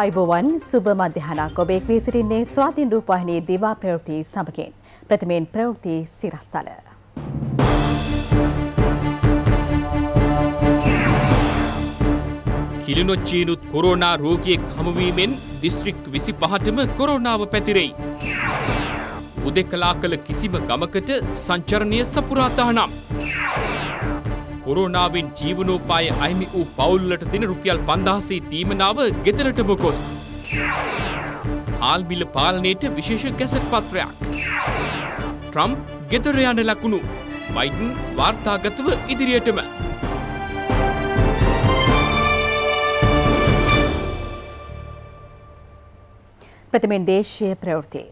අයිබෝවන් සුබ මධ්‍යහනක් ඔබෙක් වී සිටින්නේ ස්වාතින් රූපහිනී දිවා ප්‍රවෘති සමගින්. ප්‍රථමයෙන් ප්‍රවෘති සිරස්ථල. කිලිනොච්චීනුත් කොරෝනා රෝගියෙක් හමුවීමෙන් දිස්ත්‍රික් විසි පහටම කොරෝනාව පැතිරෙයි. උදෙකලා කළ කිසිම ගමකට සංචරණය සපුරාතානම්. කොරෝනාවෙන් ජීවනෝපාය අහිමි වූ පවුල්ලට දෙන රුපියල් පන්දහසේ දීමනාව ගෙදරටම ගොස්. ආල්මිල පාලනයට විශේෂ ගැසට් පත්‍රයක්. ට්‍රම් ගෙදර යන ලකුණු බයිඩන් වාර්තාගතව ඉදිරියටම. ප්‍රථමෙන් දේශය ප්‍රවෘතියේ.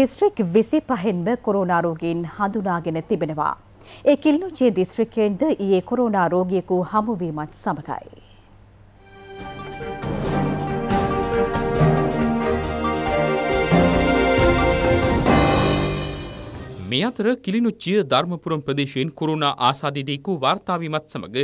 දිස්ත්‍රික් විසි පහෙන්ම කොරෝනාරෝගීන් හඳුනාගෙන තිබෙනවා. ඒ කිල්ලෝජේ දිස්ත්‍රික්කයෙන්ද ඊයේ කොරෝනා රෝගියෙකු හමුවීමත් සමගයි. මේ අතර කිලිනුච්චිය ධර්මපුරම් ප්‍රදේශයෙන් කොරුණා ආසාධිතයෙකු වාර්තාාවීමත් සමඟ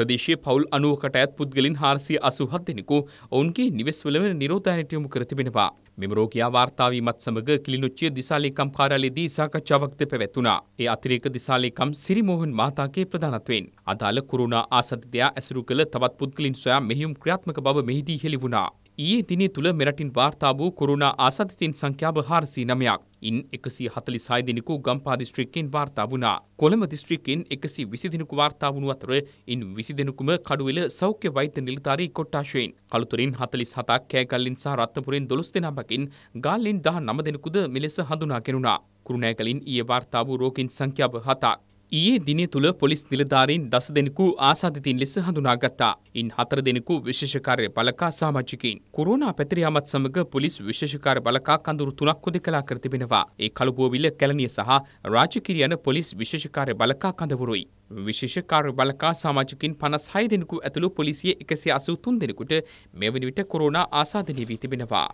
ප්‍රදේශය පවුල් අනුවකට ඇත් පුද්ගලින් හාරසිය අසුහත් දෙෙනෙකු ඔවුන්ගේ නිවෙස්වලම නිරෝධානටයමු කර තිබෙනවා. මෙම රෝකයා වාර්තාාවීමත් සමඟ කිලිනුච්චිය දිසාලේකම් කාරාලයේදී සාකච්ඡාවක්ද පැවැත්වුණා. ඒ අතිරේක දිසාලේකම් සිරිමෝහන් මහතාගේ ප්‍රධානත්වයෙන් අදාළ කුරුණා ආසාදිතයා ඇසුරු කළ තවත් පුද්ගලින් සොයා මෙහියුම් ක්‍රියාත්මක බව මෙහිදී හෙළි වුණා. ඊයේ දිනේ තුළ මෙරටින් වාර්තා වූ කොරුණා ආසාදිතින් සංඛ්‍යාව 409ක්. ඉන් 146 දිනකු ගම්පා දිස්ත්‍රික්කයෙන් වාර්තා වුණා. කොළඹ දිස්ත්‍රික්කයෙන් 120 දිනකු වාර්තා වුණු අතර ඉන් 20 දිනකුම කඩුවෙල සෞඛ්‍ය වෛද්‍ය නිලධාරී කොට්ටාශයෙන් කළුතරින් 47ක් කෑගල්ලින් සහ රත්නපුරෙන් 12 දෙනාමකින් ගාල්ලෙන් 19 දෙනෙකුද මෙලෙස හඳුනාගෙනුණා. කුරුණෑගලින් ඊයේ වාර්තා වූ රෝගීන් සංඛ්‍යාව 7ක්. ඊයේ දිනය තුළ පොලිස් නිලධාරීන් දස දෙනෙකු ආසාධිතින් ලෙස හඳුනාගත්තා. ඉන් හතර දෙනෙකු විශේෂකාරය බලකා සාමාජිකින්. කොරෝනා පැතිරියාමත් සමග පොලිස් විශේෂකාර බලකා කඳුරු තුනක් කොදකලා කර තිබෙනවා. ඒ කළුබෝවිල කැලණිය සහ රාජකිරිය යන පොලිස් විශේෂකාර බලකා කඳවුරුයි. විශේෂකාර බලකා සාමාජිකින් 56 දෙනෙකු ඇතුළු පොලිසිය 183 දෙනෙකුට මෙවැනි විට කොරෝනා ආසාදනය වී තිබෙනවා.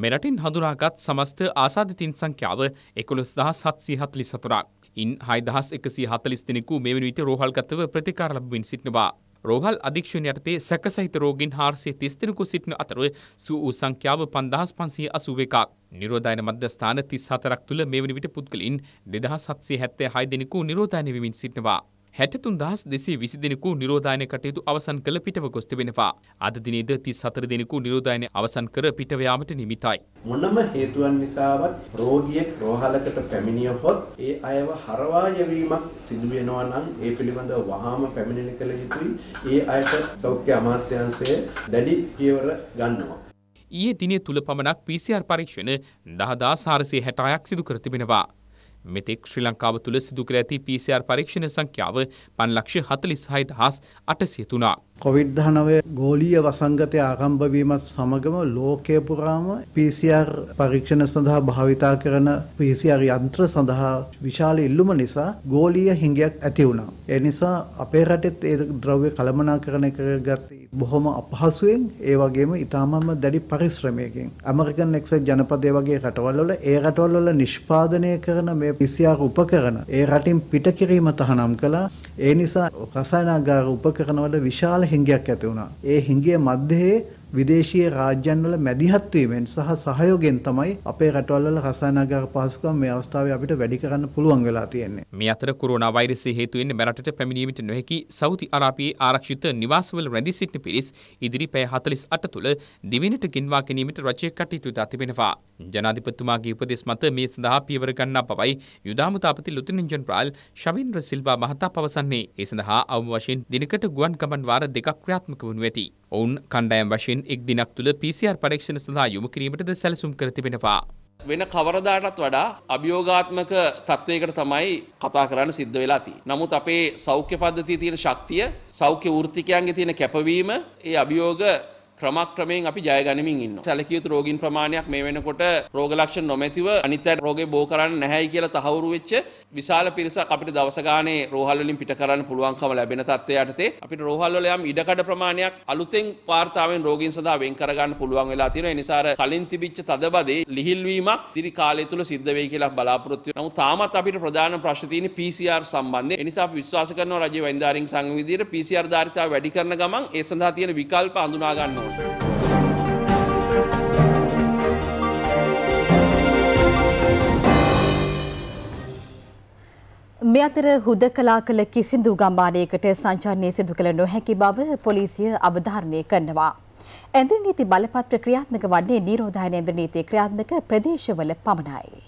මෙරටින් හඳුනාගත් සමස්ත ආසාධිතින් සංඛ්‍යාව 11744ක්. ඉන් හයිදහස් එකසි හතලිස් දෙනෙකු මේ වනිට රෝහල්ගතව ප්‍රතිකාර ලබමින් සිටිනවා. රෝහල් අධීක්ෂණ යටතේ සැකසහිත රෝගින් හාරසේ තිස්තෙනෙකු සිටින අතර සූ වූ සංඛ්‍යාව පන්දහස් පන්සිය අසුව එකක්. නිරෝධායන මධ්‍යස්ථාන තිස් හතරක් තුළ මේ වනි විට පුද්ගලින් දෙදහස් හත්සේ හැත්තේ හය දෙනෙකු නිරෝධායන වෙමින් සිටිනවා. හැටතුන් දහස් දෙසේ විසි දෙනෙකු නිරෝධායන කටයුතු අවසන් කළ පිටව ගොස් තිබෙනවා. අද දිනේද තිස් හතර දෙනෙකු නිරෝධායන අවසන් කර පිටවයාමට නිමිතයි. මොනම හේතුවන් නිසාවත් රෝගියෙක් රෝහලකට පැමිණියහොත් ඒ අයව හරවා යවීමක් සිදු වෙනවා නම් ඒ පිළිබඳව වහාම පැමිණිලි කළ යුතුයි. ඒ අයට සෞඛ්‍ය අමාත්‍යාංශය දැඩි පියවර ගන්නවා. ඊයේ දිනේ තුල පමණක් PCR පරීක්ෂණ 10460ක් සිදු කර තිබෙනවා. මෙතෙක් ශ්‍රී ලංකාව තුළ සිදුකර ඇති PCR පරීක්ෂණ සංඛ්‍යාව පන්ලක්ෂ හතලිස් හයිත හස් අටසිය තුනා. කොවිඩ්ධනවය ගෝලීය වසංගතය ආරම්භවීමත් සමගම ලෝකය පුරාම PCR පරීක්ෂණ සඳහා භාවිතා කරන PCR යන්ත්‍ර සඳහා විශාල ඉල්ලුම නිසා ගෝලීය හිංගයක් ඇති වුණා. එනිසා අපේ රටෙත් ඒ ද්‍රව්‍ය කළමනා කරන කරගත්තේ බොහොම අපහසුවෙන් ඒ වගේම ඉතාමත්ම දැඩි පරිශ්‍රමයකින් ඇමරිකන් එක්සත් ජනපදයේ වගේ රටවල් වල ඒ රටවල් වල නිෂ්පාදනය කරන මේ PCR උපකරණ ඒ රටින් පිට කිරීම තහනම් කළා ඒ නිසා රසායනාගාර උපකරණ වල විශාල හිඟයක් ඇති වුණා ඒ හිඟිය මැදේ විදේශීය රාජ්‍යන්වල මැදිහත් වීමෙන් සහ සහයෝගයෙන් තමයි අපේ රටවල්වල රසායනාගාර පහසුකම් මේ අවස්ථාවේ අපිට වැඩි කරන්න පුළුවන් වෙලා තියෙන්නේ. මේ අතර කොරෝනා වෛරසය හේතුවෙන් මෙරටට පැමිණීමට නොහැකි සෞදි අරාබියේ ආරක්ෂිත නිවාසවල රැඳී සිටින පිරිස් ඉදිරි පැය 48 තුළ දිවිනට ගෙන්වා ගැනීමට රජය කටයුතු දා තිබෙනවා. ජනාධිපතිතුමාගේ උපදෙස් මත මේ සඳහා පියවර ගන්නා පවයි යුදාමුතාපති ලුතිනන් ජනරාල් ශවින්ද්‍ර සිල්වා මහතා පවසන්නේ. ඒ සඳහා අවම වශයෙන් දිනකට ගුවන් ගමන් වාර දෙකක් ක්‍රියාත්මක වනු ඇති. ඔවුන් කණ්ඩායම් වශයෙන් එක් දිනක් තුළ PCR පරීක්ෂණ සඳහා යොමු කිරීමටද සැලසුම් කර තිබෙනවා. වෙන කවරදාටත් වඩා අභියෝගාත්මක තත්ත්වයකට තමයි කතා කරන්න සිද්ධ වෙලා තියෙන්නේ. නමුත් අපේ සෞඛ්‍ය පද්ධතියේ තියෙන ශක්තිය, සෞඛ්‍ය වෘත්තිකයන්ගේ තියෙන කැපවීම, ඒ අභියෝග ක්‍රමක්‍රමයෙන් අපි ජයගනිමින් ඉන්න. සැලකියුතු රෝගීන් ප්‍රමාණයක් මේ වෙනකොට රෝග ලක්ෂණ නොමැතිව අනිත් අයට රෝගේ බෝ කරන්න නැහැයි කියලා තහවුරු වෙච්ච විශාල පිරිසක් අපිට දවස ගානේ රෝහල් වලින් පිට කරන්න පුළුවන්කම ලැබෙන තත්ත්වය යටතේ අපිට රෝහල් වල යම් ඉඩකඩ ප්‍රමාණයක් අලුතෙන් වාර්තාවෙන් රෝගීන් සඳහා වෙන් කරගන්න පුළුවන් වෙලා තියෙනවා. ඒ නිසා අර කලින් තිබිච්ච තදබදේ ලිහිල්වීමක් දිරි කාලය තුල සිද්ධ වෙයි කියලා බලාපොරොත්තු වෙනවා. නමුත් තාමත් අපිට ප්‍රධාන ප්‍රශ්න තියෙන්නේ PCR සම්බන්ධයෙන්. ඒ නිසා අපි විශ්වාස කරනවා රජයේ වෛද්‍යවරින් සංඝ විදියට PCR ධාරිතාව වැඩි කරන ගමන් ඒ සඳහා තියෙන විකල්ප හඳුනා ගන්න මේ අතර හුදකලා කළ කිසිදු ගම්මානයකට සංචාරණය සිදු කළ නොහැකි බව පොලිසිය අවධාරණය කරනවා. ඇඳර නීති බලපත්‍ර ක්‍රියාත්මක වන්නේ නිරෝධායන ඇඳර නීති ක්‍රියාත්මක ප්‍රදේශවල පමණයි.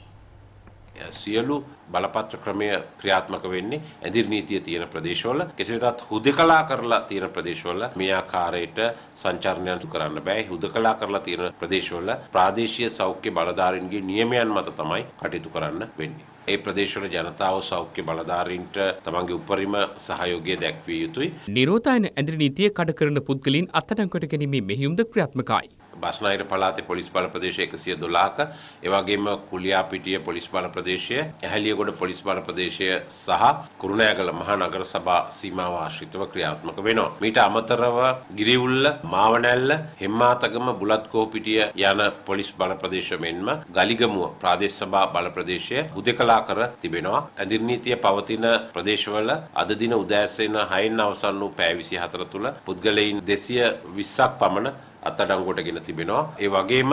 සියලු බලපත්‍ර ක්‍රමය ක්‍රියාත්මක වෙන්නේ ඇඳිරි නීතිය තියෙන ප්‍රදේශවල කෙසේ වෙතත් හුදකලා කරලා තියෙන ප්‍රදේශවල මේ ආකාරයට සංචාරණයන් කරන්න බෑ හුදකලා කරලා තියෙන ප්‍රදේශවල ප්‍රාදේශීය සෞඛ්‍ය බලධාරීන්ගේ නියමයන් මත තමයි කටයුතු කරන්න වෙන්නේ ඒ ප්‍රදේශවල ජනතාව සෞඛ්‍ය බලධාරීන්ට තමන්ගේ උපරිම සහයෝගය දැක්විය යුතුයි. නිරෝධායන ඇඳිරි නීතිය කඩ කරන පුද්ගලයන් අත්අඩංගුවට ගැනීමේ මෙහෙයුම්ද ක්‍රියාත්මකයි. බස්නාහිර පළාතේ පොලිස් බල ප්‍රදේශය 112ක ඒ වගේම කුලියාපිටිය පොලිස් බල ප්‍රදේශය ඇහැලියගොඩ පොලිස් බල ප්‍රදේශය සහ කුරුණෑගල මහනගර සභා සීමාව ආශ්‍රිතව ක්‍රියාත්මක වෙනවා මීට අමතරව ගිරිඋල්ල මාවනැල්ල හෙම්මාතගම බුලත්කෝපිටිය යන පොලිස් බල ප්‍රදේශ මෙන්ම ගලිගමුව ප්‍රාදේශ සභා බල ප්‍රදේශය හුදකලා කර තිබෙනවා ඇදිර්නීතිය පවතින ප්‍රදේශවල අද දින උදෑසන 6න් අවසන් වූ පැය 24 තුළ පුද්ගලයින් 220ක් පමණ අත්අඩංගුවටගෙන තිබෙනවා. ඒ වගේම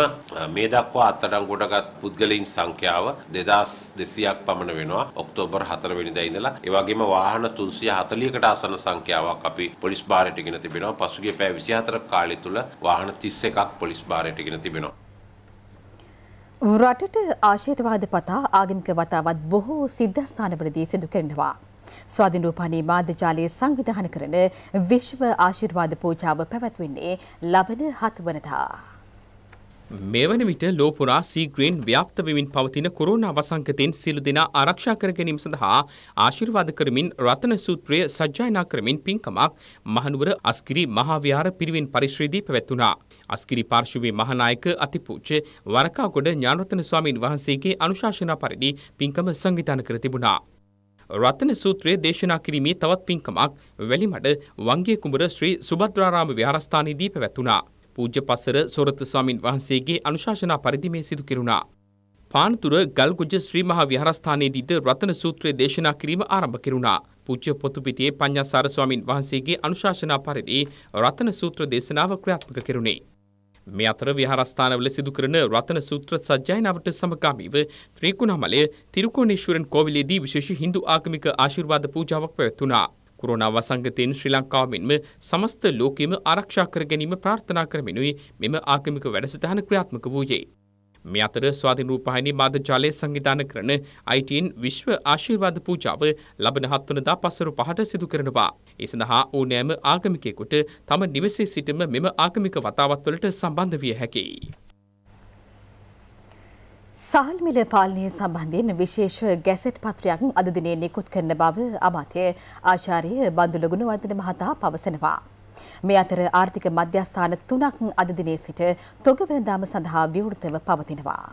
මේ දක්වා අත්අඩංගුවටගත් පුද්ගලයින් සංඛ්‍යාව 2200ක් පමණ වෙනවා. ඔක්තෝබර් 4 වෙනිදා ඉඳලා. ඒ වගේම වාහන 340කට ආසන සංඛ්‍යාවක් අපි පොලිස් භාරයට ගෙන තිබෙනවා. පසුගිය පැය 24 කාලය තුල වාහන 31ක් පොලිස් භාරයට ගෙන තිබෙනවා. රටට ආශේතවාද පතා ආගමික වතාවත් බොහෝ සිද්ධස්ථානවලදී සිදු කරනවා. ස්වාධීන රූපවාහිනී මාධ්‍ය ජාලය සංවිධානය කරන විශ්ව ආශිර්වාද පූජාව පැවැත්වෙන්නේ ලබන 7 වනදා. මෙවැනි විට ලෝපුරා සීග්‍රීන් ව්‍යාප්ත වෙමින් පවතින කොරෝනා වසංකතයෙන් සියලු දෙනා ආරක්ෂා කර ගැනීම සඳහා ආශිර්වාද කරමින් රතන සූත්‍රය සජ්ජායනා කරමින් පින්කමක් මහනුවර අස්කිරි මහාවිහාර පිරිවෙන් පරිශ්‍රයේදී පැවැත්වුණා. අස්කිරි පාර්ශවයේ මහානායක අතිපූජ්‍ය වරකාගොඩ ඥානරතන ස්වාමීන් වහන්සේගේ අනුශාසනා පරිදි පින්කම සංවිධානය කර තිබුණා. රත්න සූත්‍රයේ දේශනා කිරීමේ තවත් පින්කමක් වැලිමඩ වංගේ කුඹර ශ්‍රී සුභද්‍රාරාම විහාරස්ථානයේදී පැවැතුණා. පූජ්‍ය පසර සොරත ස්වාමින් වහන්සේගේ අනුශාසනා පරිදි මේ සිදු කෙරුණා. පානතුර ගල්ගුජ ශ්‍රී මහා විහාරස්ථානයේදීද රත්න සූත්‍රයේ දේශනා කිරීම ආරම්භ කෙරුණා. පූජ්‍ය පොතුපිටියේ පඤ්ඤාසාර ස්වාමින් වහන්සේගේ අනුශාසනා පරිදි රත්න සූත්‍ර දේශනාව ක්‍රියාත්මක කෙරුණේ. මේ අතර විහාරස්ථානවල සිදු කරන රතන සූත්‍ර සජ්ජායනාවට සමගාමීව ත්‍රිකුණාමලය තිරුකෝණේශ්වරන් කෝවිලේදී විශේෂ හින්දු ආගමික ආශිර්වාද පූජාවක් පැවැත්වුණා. කොරෝනා වසංගතයෙන් ශ්‍රී ලංකාව මෙන්ම සමස්ත ලෝකෙම ආරක්ෂා කර ගැනීම ප්‍රාර්ථනා කරමිනුයි මෙම ආගමික වැඩසටහන ක්‍රියාත්මක වූයේ. මේ අතර ස්වාධීන රූපවාහිනී මාධ්‍ය ජාලය සංවිධානය කරන ITN විශ්ව ආශිර්වාද පූජාව ලබන 7 වෙනිදා පසරු 5ට සිදු කරනවා. ඒ සඳහා ඕනෑම ආගමිකයෙකුට තම නිවසේ සිටම මෙම ආගමික වතාවත් වලට සම්බන්ධ විය හැකියි. සාල්මිල පාලනය සම්බන්ධයෙන් විශේෂ ගැසට් පත්‍රයක් අද දිනේ නිකුත් කරන බව අමාත්‍ය ආචාර්ය බන්දුල ගුණවර්ධන මහතා පවසනවා. මේ අතර ආර්ථික මධ්‍යස්ථාන තුනක් අද දිනේ සිට තොග වෙනදාම සඳහා විවෘතව පවතිනවා.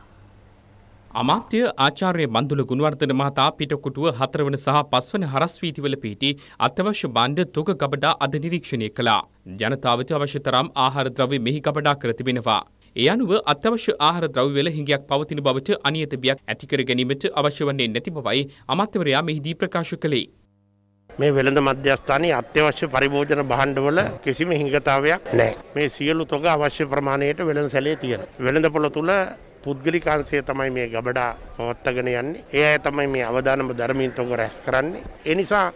අමාත්‍ය ආචාර්ය බන්දුල ගුණවර්ධන මහතා පිටකොටුව හතරවන සහ පස්වන හරස් වීතිවල පිහිටි අත්‍යවශ්‍ය බණ්ඩ තොග ගබඩා අද නිරීක්ෂණය කළා. ජනතාවට අවශ්‍ය තරම් ආහාර ද්‍රව්‍ය මෙහි ගබඩා කර තිබෙනවා. ඒ අනුව අත්‍යවශ්‍ය ආහාර ද්‍රව්‍යවල හිඟයක් පවතින බවට අනියත බියක් ඇති කර ගැනීමට අවශ්‍ය වන්නේ නැති බවයි අමාත්‍යවරයා මෙහිදී ප්‍රකාශ කළේ. මේ වෙළඳ මධ්‍යස්ථානයේ අත්‍යවශ්‍ය පරිභෝජන භාණ්ඩවල කිසිම හිඟතාවයක් නැහැ. මේ සියලු තොග අවශ්‍ය ප්‍රමාණයට වෙළඳ සැලේ තියෙන. වෙළඳ පොළ තුල පුද්ගලිකාන්සේ තමයි මේ ගබඩා පවත්තගෙන යන්නේ. ඒ අය තමයි මේ අවදානම ධර්මයෙන් තොග රැස් කරන්නේ. ඒ නිසා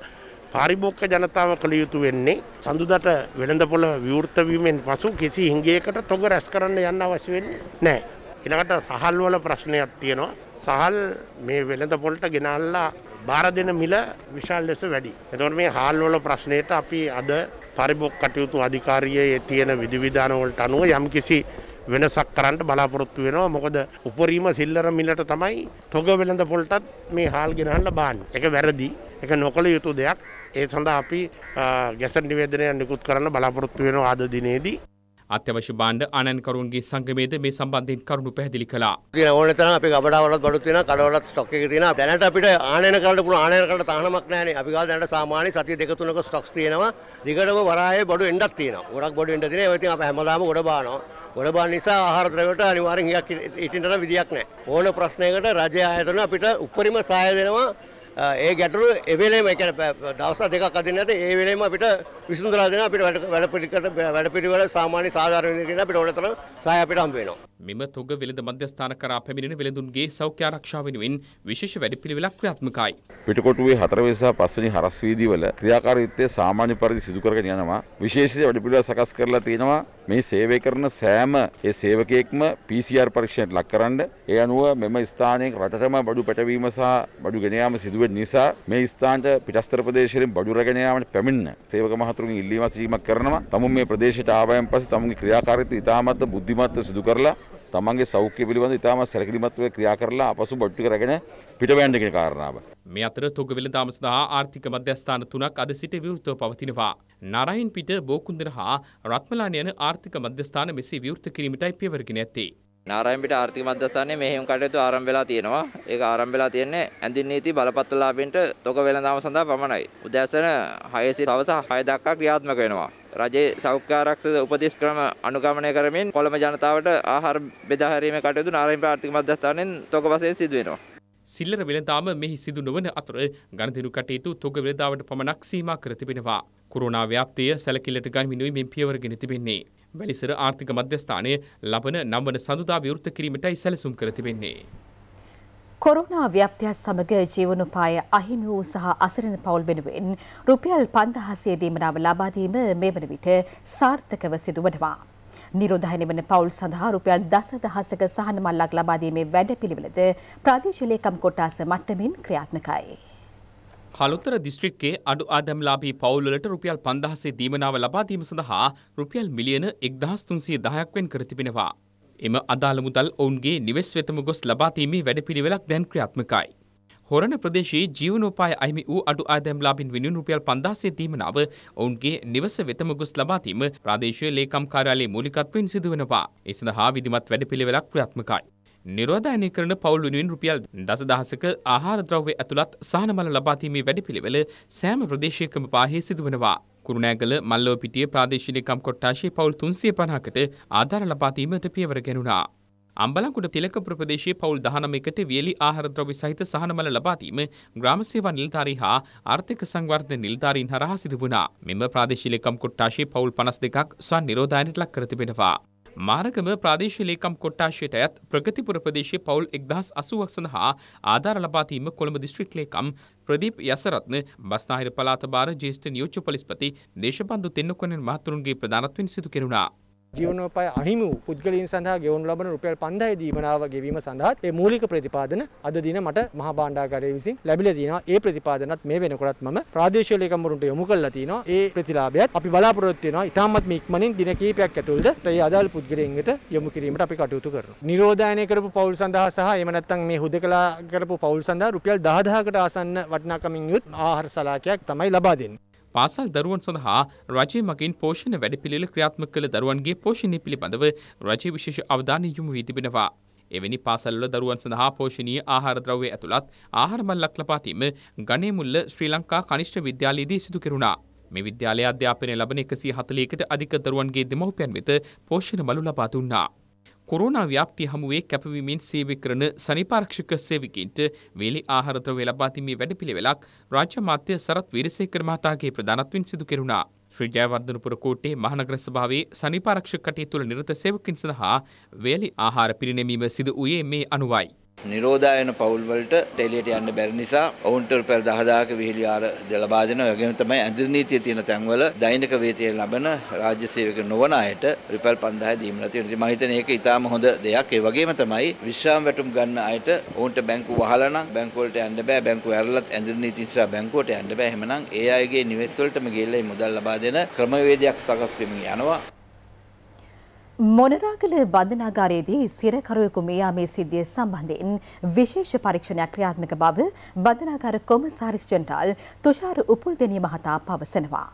පාරිභෝගක ජනතාව කළ යුතු වෙන්නේ සඳුදට වෙළඳ පොළ විවෘත වීමෙන් පසු කිසි හිඟයකට තොග රැස් කරන්න යන්න අවශ්‍ය වෙන්නේ නැහැ. ඊළඟට සහල් වල ප්‍රශ්නයක් තියෙනවා. සහල් මේ වෙළඳ පොළට ගෙනල්ලා බාර දෙන මිල විශාල ලෙස වැඩි. එතකොට මේ හාල්වල ප්‍රශ්නයට අපි අද පරිභෝග කටයුතු අධිකාරියේ තියෙන විධිවිධාන වලට අනුව යම්කිසි වෙනසක් කරන්න බලාපොරොත්තු වෙනවා මොකද උපරීම සිල්ලර මිලට තමයි තොග වෙළඳ පොල්ටත් මේ හාල් ගෙනහල්ල බාන්න එක වැරදි එක නොකළ යුතු දෙයක් ඒ සඳහා අපි ගැසට නිවේදනය නිකුත් කරන්න බලාපොරොත්තු වෙනවා ආද දිනේදී අත්‍යවශ්‍ය බාණ්ඩ ආනයනකරුවන්ගේ සංගමයේද මේ සම්බන්ධයෙන් කරුණු පැහැදිලි කළා. කියන ඕන තරම් අපේ ගබඩාවලත් බඩුත් තියෙනවා, කඩවලත් ස්ටොක් එකේ තියෙනවා. දැනට අපිට ආනයන කරන්න පුළුවන් ආනයන කරන්න තහනමක් නැහැනේ. අපි ගාව දැනට සාමාන්‍ය සතිය දෙක තුනක ස්ටොක්ස් තියෙනවා. දිගටම වරායේ බඩු එන්නක් තියෙනවා. ගොඩක් බඩු එන්න තියෙනවා. ඒ වගේම අපි හැමදාම ගොඩ බානවා. ගොඩ බාන නිසා ආහාර ද්‍රව්‍යවලට අනිවාර්යෙන් හියක් ඉටින්නට විදියක් නැහැ. ඕන ප්‍රශ්නයකට රජය ආයතන අපිට උපරිම සහාය දෙනවා. ඒ ගැටලු එවෙලේම එක දවස දෙකක් අදින්න ඇත ඒ වෙලේම අපිට විසඳලා දෙන අපිට වැඩ පිළිකට වැඩ පිළිවෙල සාමාන්‍ය සාධාරණ විදිහට අපිට ඕනතරම් සහාය අපිට හම්බ වෙනවා මෙම තොග වෙළඳ මධ්‍යස්ථාන කරා පැමිණෙන වෙළඳුන්ගේ සෞඛ්‍ය ආරක්ෂාව වෙනුවෙන් විශේෂ වැඩපිළිවෙලක් ක්‍රියාත්මකයි. පිටකොටුවේ 4 වෙනි සහ 5 වෙනි හරස් වීදිවල ක්‍රියාකාරීත්වය සාමාන්‍ය පරිදි සිදු කරගෙන යනවා. විශේෂ වැඩපිළිවෙල සකස් කරලා තියෙනවා මේ සේවය කරන සෑම ඒ සේවකයෙක්ම PCR පරීක්ෂණයට ලක්කරන්න. ඒ අනුව මෙම ස්ථානයේ රටටම බඩු පැටවීම සහ බඩු ගෙන යාම සිදු වෙන නිසා මේ ස්ථානට පිටස්තර ප්‍රදේශවලින් බඩු රැගෙන යාමට පැමිණ සේවක මහතුරුන්ගේ ඉල්ලීම සීමක් කරනවා. තමුන් මේ ප්‍රදේශයට ආවයන් පස්සේ තමුන්ගේ ක්‍රියාකාරීත්වය ඉතාමත් බුද්ධිමත්ව සිදු කරලා තමන්ගේ සෞඛ්‍ය පිළිබඳ ඉතාම සැලකිලිමත්ව ක්‍රියා කරලා අපසු බට්ටු කරගෙන පිටවැන්න කියන කාරණාව. මේ අතර තොග වෙළඳාම සඳහා ආර්ථික මධ්‍යස්ථාන තුනක් අද සිට විවෘතව පවතිනවා. නරයින් පිට බෝකුන්දර හා රත්මලාන යන ආර්ථික මධ්‍යස්ථාන මෙසේ විවෘත කිරීමටයි පියවරගෙන ඇත්තේ. නාරයම්පිට ආර්ථික මධ්‍යස්ථානයේ මෙහෙයුම් කටයුතු ආරම්භ වෙලා තියෙනවා. ඒක ආරම්භ වෙලා තියෙන්නේ ඇඳින් නීති බලපත්‍රලාභෙන්ට තොග වෙළඳාම සඳහා පමණයි. උදෑසන 6 සිට දවස 6 දක්වා ක්‍රියාත්මක වෙනවා. රජයේ සෞඛ්‍යාරක්ෂක උපදෙස් ක්‍රම අනුගමනය කරමින් කොළඹ ජනතාවට ආහාර බෙදා හැරීමේ කටයුතු නාරායණ ආර්ථික මධ්‍යස්ථානයෙන් තොග වශයෙන් සිදු වෙනවා. සිල්ලර වෙළඳාම මෙහි සිදු නොවන අතර ගණදෙනු කටයුතු තොග වෙළඳාවට පමණක් සීමා කර තිබෙනවා. කොරෝනා ව්‍යාප්තිය සැලකිල්ලට ගනිමිනුයි මෙන් පියවරගෙන තිබෙන්නේ. වැලිසර ආර්ථික මධ්‍යස්ථානය ලබන නම්වන සඳුදා විවෘත කිරීමටයි සැලසුම් කර තිබෙන්නේ. කොරුණා ව්‍යප්තියත් සමග ජීවනෝපාය අහිමි වූ සහ අසරණ පවුල් වෙනුවෙන් රුපියල් 5000 දීමනාව ලබා දීම මේ වන විට සාර්ථකව සිදු වනවා. නිරෝධය නිවන පවුල් සඳහා රුපියල් 10000ක සහන මල්ලක් ලබා දීමේ වැඩපිළිවෙලද ප්‍රාදේශීය ලේකම් කොට්ටාස මට්ටමින් ක්‍රියාත්මකයි. කළුතර දිස්ත්‍රික්කේ අඩු ආදම්ලාබී පවුල්වලට රුපියල් 5000 දීමනාව ලබා දීම සඳහා රුපියල් මිලියන 1310ක් වෙන් කර තිබෙනවා. එම අදාළ මුදල් ඔවුන්ගේ නිවෙස් වෙතම ගොස් ලබාතීමේ වැඩපිළිවෙලක් දැන් ක්‍රියාත්මකයි. හොරණ ප්‍රදේශයේ ජීවනෝපාය අහිමි වූ අඩු ආදායම් ලාභින් වෙනුවෙන් රුපියල් 5000 දීමනාව ඔවුන්ගේ නිවස වෙතම ගොස් ලබාතීම ප්‍රාදේශීය ලේකම් කාර්යාලයේ මූලිකත්වයෙන් සිදුවනවා. ඒ සඳහා විධිමත් වැඩපිළිවෙලක් ක්‍රියාත්මකයි. නිරෝධායනය කරන පවුල් වෙනුවෙන් රුපියල් දසදහසක ආහාර ද්‍රව්‍ය ඇතුළත් සහනමල ලබාදීමේ වැඩපිළිවෙල සෑම ප්‍රදේශයකම පාහේ සිදුවනවා. කුරුණෑගල මල්ලෝපිටිය ප්‍රාදේශීලිකම් කොට්ටාශයේ පවුල් 350කට ආධාර ලබා දීමට පියවර ගැනුණා. අම්බලන්කුඩ තිලකපුර ප්‍රදේශයේ පවුල් 19කට වියලි ආහාර ද්‍රව්‍ය සහිත සහනමල ලබා දීම ග්‍රාම සේවා නිලධාරීන් හා ආර්ථික සංවර්ධන නිලධාරීන් හරහා සිදු වුණා. මෙම ප්‍රාදේශීලිකම් කොට්ටාශයේ පවුල් 52ක් ස්ව නිරෝධායනට ලක් කර තිබෙනවා. මාරගම ප්‍රාදේශීය ලේකම් කොට්ටාශයට අයත් ප්‍රගතිපුර ප්‍රදේශයේ පවුල් 1080ක් සඳහා ආධාර ලබා දීම කොළඹ දිස්ත්‍රික් ලේකම් ප්‍රදීප් යසරත්න බස්නාහිර පළාත භාර ජ්‍යෙෂ්ඨ නියෝජ්‍ය පොලිස්පති දේශබන්දු තෙන්නකෝන් මහතුරුන්ගේ ප්‍රධානත්වයෙන් සිදු කෙරුණා. ජීවනෝපාය අහිමි වූ පුද්ගලයන් සඳහා ගෙවනු ලබන රුපියල් 5000 දීමනාව ගෙවීම සඳහා ඒ මූලික ප්‍රතිපාදන අද දින මට මහා භාණ්ඩාගාරය විසින් ලැබිලා තියෙනවා. ඒ ප්‍රතිපාදනත් මේ වෙනකොටත් මම ප්‍රාදේශීය ලේකම්වරුන්ට යොමු කරලා තියෙනවා. ඒ ප්‍රතිලාභයත් අපි බලාපොරොත්තු වෙනවා. ඉතාමත් මේ ඉක්මනින් දින කිහිපයක් ඇතුළත ඒ අදාළ පුද්ගලයන් වෙත යොමු කිරීමට අපි කටයුතු කරනවා. නිරෝධායනය කරපු පවුල් සඳහා සහ එහෙම නැත්නම් මේ හුදකලා කරපු පවුල් සඳහා රුපියල් 10000කට ආසන්න වටිනාකමින් යුත් ආහාර සලාකයක් තමයි ලබා දෙන්නේ. පාසල් දරුවන් සඳහා රජය මගින් පෝෂණ වැඩපිළිවෙල ක්‍රියාත්මක කළ දරුවන්ගේ පෝෂණය පිළිබඳව රජයේ විශේෂ අවධානය යොමු වී තිබෙනවා. එවැනි පාසල්වල දරුවන් සඳහා පෝෂණීය ආහාර ද්‍රව්‍ය ඇතුළත් ආහාර මල්ලක් ලබා දීම ගණේමුල්ල ශ්‍රී ලංකා කනිෂ්ඨ විද්‍යාලයේදී සිදු කෙරුණා. මේ විද්‍යාලයේ අධ්‍යාපනය ලබන 140කට අධික දරුවන්ගේ දෙමව්පියන් වෙත පෝෂණ මලු ලබා දුන්නා. කොරෝනා ව්‍යාප්තිය හමුවේ කැපවීමෙන් සේවය කරන සනිපාරක්ෂක සේවකයන්ට වේලි ආහාරද්‍රව්‍ය ලබා දීමේ වැඩපිළිවෙලක් රාජ්‍ය මාත්‍ය සරත් වීරසේකර මහතාගේ ප්‍රධානත්වයෙන් සිදු කෙරුණා. ශ්‍රී ජයවර්ධනපුර කෝට්ටේ මහනගර සභාවේ සනිපාරක්ෂක කටයුතු තුළ නිරත සේවකින් සඳහා වේලි ආහාර පිරිනැමීම සිදු වූයේ මේ අනුවයි. නිරෝධායන පවුල්වලට ටෙලියට යන්න බැරි නිසා ඔවුන්ට රුපියල් 10000ක විහිළි ආර ලබා දෙනවා. ඒගොල්ලෝ තමයි ඇඳිරි නීතිය තියෙන තැන්වල දෛනික වේතය ලබන රාජ්‍ය සේවක නොවන අයට රුපියල් 5000 දීමලා තියෙනවා. මම හිතන්නේ ඒක ඉතාම හොඳ දෙයක්. ඒ වගේම තමයි විශ්‍රාම වැටුම් ගන්න අයට ඔවුන්ට බැංකු වහලා නම් බැංකු වලට යන්න බෑ. බැංකු ඇරලත් ඇඳිරි නීති නිසා බැංකුවට යන්න බෑ. එහෙමනම් ඒ අයගේ නිවෙස් වලටම ගිහිල්ලා මුදල් ලබා දෙන ක්‍රමවේදයක් සකස් වෙමින් යනවා. මොනරාගල බන්ධනාගාරයේදී සිරකරුවෙකු මියාමේ සිද්ධිය සම්බන්ධයෙන් විශේෂ පරීක්ෂණයක් ක්‍රියාත්මක බව බන්ධනාගාර කොමසාරිස් ජෙනරාල් තුෂාර උපුල්දෙනිය මහතා පවසනවා.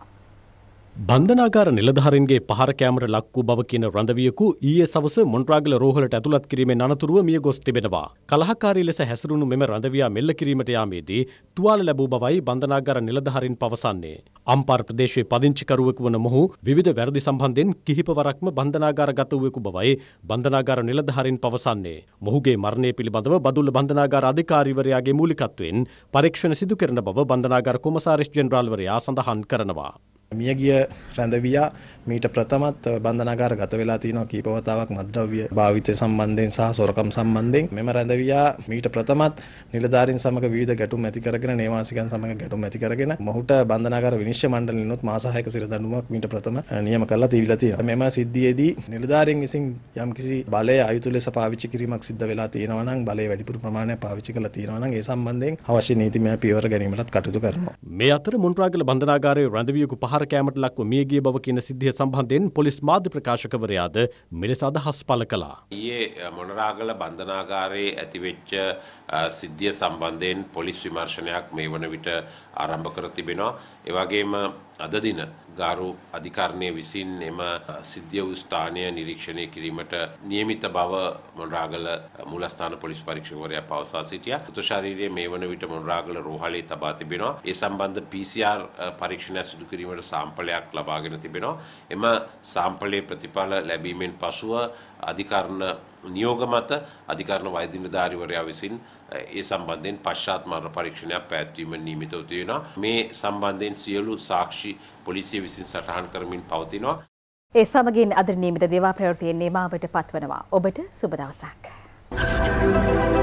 බන්ධනාගාර නිලධාරින්ගේ පහරකෑමට ලක්වූ බව කියන රඳවියකු ඊයේ සවස මොන්ට්‍රාගල රෝහලට ඇතුළත් කිරීමෙන් අනතුරුව මිය ගොස් තිබෙනවා. කලහකාරී ලෙස හැසිරුණු මෙම රඳවියා මෙල්ල කිරීමට යාමේදී තුවාල ලැබූ බවයි බන්ධනාගාර නිලධාරින් පවසන්නේ. අම්පාර ප්‍රදේශයේ පදිංචිකරුවෙකු වන මොහු විවිධ වැරදි සම්බන්ධයෙන් කිහිප වරක්ම බන්ධනාගාරගත වූවෙකු බවයි බන්ධනාගාර නිලධාරින් පවසන්නේ. මොහුගේ මරණය පිළිබඳව බදුල්ල බන්ධනාගාර අධිකාරීවරයාගේ මූලිකත්වයෙන් පරීක්ෂණ සිදු කරන බව බන්ධනාගාර කොමසාරිස් ජෙනරාල්වරයා සඳහන් කරනවා. මියගිය රැඳවියා මීට ප්‍රථමත් බන්ධනාගාර ගත වෙලා තියෙනවා කීප වතාවක් මද්ද්‍රව්‍ය භාවිතය සම්බන්ධයෙන් සහ සොරකම් සම්බන්ධයෙන් මෙම රැඳවියා මීට ප්‍රථමත් නිලධාරීන් සමග විවිධ ගැටුම් ඇති කරගෙන නේවාසිකයන් සමග ගැටුම් ඇති කරගෙන මොහුට බන්ධනාගාර විනිශ්චය මණ්ඩලෙනුත් මාස 6ක සිරදඬුවමක් මීට ප්‍රථම නියම කරලා තියවිලා තියෙනවා. මෙම සිද්ධියේදී නිලධාරීන් විසින් යම්කිසි බලය අයුතු ලෙස පාවිච්චි කිරීමක් සිද්ධ වෙලා තියෙනවා නම් බලය වැඩිපුර ප්‍රමාණයක් පාවිච්චි කරලා තියෙනවා නම් ඒ සම්බන්ධයෙන් අවශ්‍ය නීතිමය පියවර ගැනීමටත් කටයුතු කරනවා. මේ අතර මුන්රාගල බන්ධනාගාරයේ රැඳවියෙකු පහර ආහාරකෑමට ලක්ව මියගිය බව කියන සිද්ධිය සම්බන්ධයෙන් පොලිස් මාධ්‍ය ප්‍රකාශකවරයාද මෙලෙස අදහස් පළ කළා. ඊයේ මොනරාගල බන්ධනාගාරයේ ඇතිවෙච්ච සිද්ධිය සම්බන්ධයෙන් පොලිස් විමර්ශනයක් මේ වන විට ආරම්භ කර තිබෙනවා. එවැගේම අද දින ගාරු අධිකරණය විසින් එම සිද්ධිය වූ ස්ථානය නිරීක්ෂණය කිරීමට නියමිත බව මොනරාගල මුලස්ථාන පොලිස් පරීක්ෂකවරයා පවසා සිටියා. මෘතශරීරය මේ වන විට මොනරාගල රෝහලේ තබා තිබෙනවා. ඒ සම්බන්ධ PCR පරීක්ෂණයක් සිදු කිරීමට සාම්පලයක් ලබාගෙන තිබෙනවා. එම සාම්පලයේ ප්‍රතිඵල ලැබීමෙන් පසුව අධිකරණ නියෝග මත අධිකරණ වෛද්‍යනිලධාරිවරයා විසින් ඒ සම්බන්ධයෙන් පශ්චාත් මරණ පරීක්ෂණයක් පැවැත්වීම නියමිතව තියෙනවා. මේ සම්බන්ධයෙන් සියලු සාක්ෂි පොලිසිය විසින් සටහන් කරමින් පවතිනවා. ඒ සමගින් අද නියමිත දේවා ප්‍රවෘතියෙන් නිමාවට පත්වනවා. ඔබට සුබ දවසක්. Thank you.